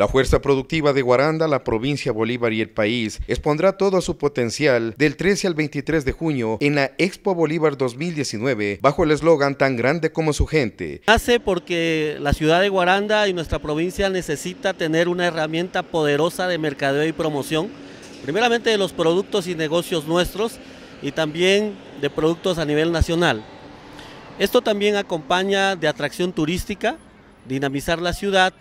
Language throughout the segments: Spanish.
La fuerza productiva de Guaranda, la provincia Bolívar y el país expondrá todo su potencial del 13 al 23 de junio en la Expo Bolívar 2019 bajo el eslogan tan grande como su gente. Hace porque la ciudad de Guaranda y nuestra provincia necesita tener una herramienta poderosa de mercadeo y promoción, primeramente de los productos y negocios nuestros y también de productos a nivel nacional. Esto también acompaña de atracción turística, dinamizar la ciudad,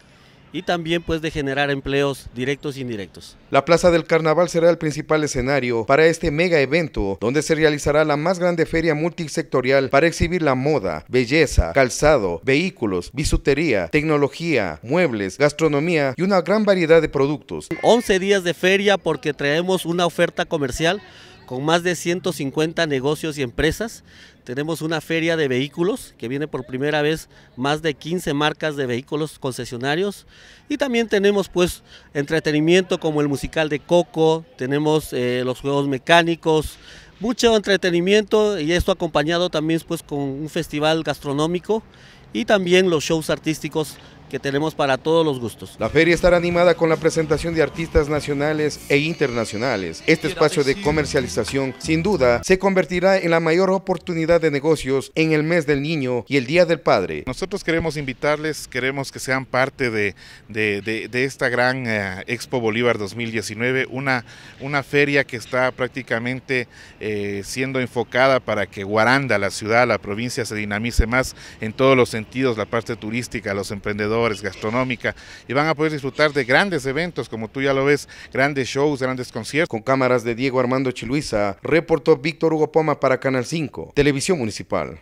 y también pues de generar empleos directos e indirectos. La Plaza del Carnaval será el principal escenario para este mega evento, donde se realizará la más grande feria multisectorial para exhibir la moda, belleza, calzado, vehículos, bisutería, tecnología, muebles, gastronomía y una gran variedad de productos. 11 días de feria porque traemos una oferta comercial con más de 150 negocios y empresas. Tenemos una feria de vehículos que viene por primera vez más de 15 marcas de vehículos concesionarios y también tenemos pues entretenimiento como el musical de Coco, tenemos eh, los juegos mecánicos, mucho entretenimiento y esto acompañado también pues con un festival gastronómico y también los shows artísticos que tenemos para todos los gustos. La feria estará animada con la presentación de artistas nacionales e internacionales. Este espacio de comercialización, sin duda, se convertirá en la mayor oportunidad de negocios en el mes del niño y el Día del Padre. Nosotros queremos invitarles, queremos que sean parte de, de, esta gran eh, Expo Bolívar 2019, una, una feria que está prácticamente eh, siendo enfocada para que Guaranda, la ciudad, la provincia, se dinamice más en todos los sentidos, la parte turística, los emprendedores gastronómica, y van a poder disfrutar de grandes eventos, como tú ya lo ves, grandes shows, grandes conciertos. Con cámaras de Diego Armando Chiluisa, reportó Víctor Hugo Poma para Canal 5, Televisión Municipal.